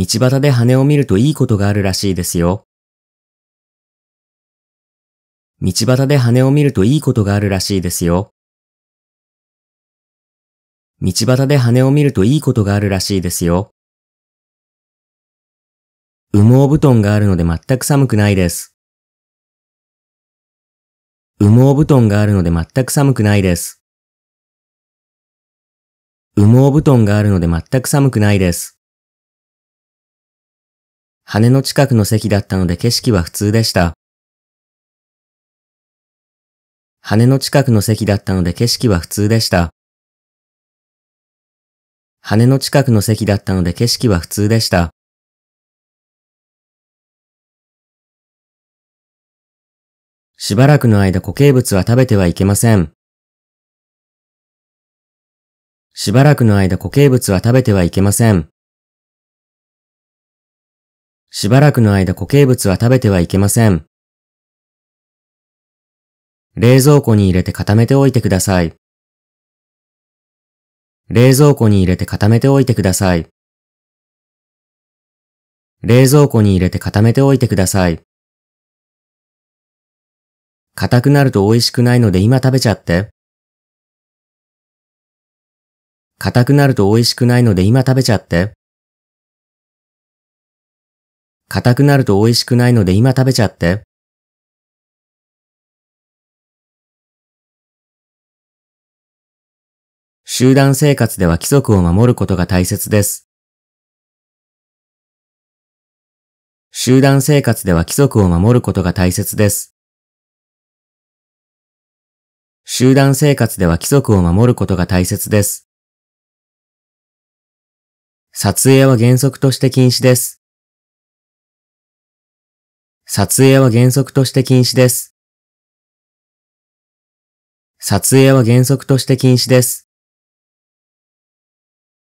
道端で羽を見るといいことがあるらしいですよ。道端で羽を見るといいことがあるらしいですよ。道端で羽を見るといいことがあるらしいですよ。羽毛布団があるので全く寒くないです。羽毛布団があるので全く寒くないです。羽毛布団があるので全く寒くないです。羽の近くの席だったので景色は普通でした。羽の近くの席だったので景色は普通でした。羽の近くの席だったので景色は普通でした。しばらくの間固形物は食べてはいけません。しばらくの間固形物は食べてはいけません。しばらくの間固形物は食べてはいけません。冷蔵庫に入れて固めておいてください。冷蔵庫に入れて固めておいてください。冷蔵庫に入れて固めておいてください。硬くなると美味しくないので今食べちゃって。硬くなると美味しくないので今食べちゃって。硬くなると美味しくないので今食べちゃって。集団生活では規則を守ることが大切です。集団生活では規則を守ることが大切です。集団生活では規則を守ることが大切です。撮影は原則として禁止です。撮影は原則として禁止です。撮影は原則として禁止です。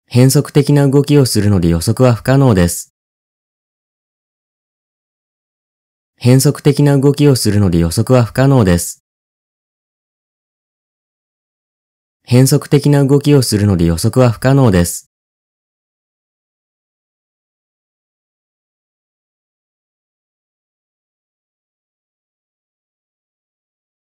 変則的な動きをするので予測は不可能です。変則的な動きをするので予測は不可能です。変則的な動きをするので予測は不可能です。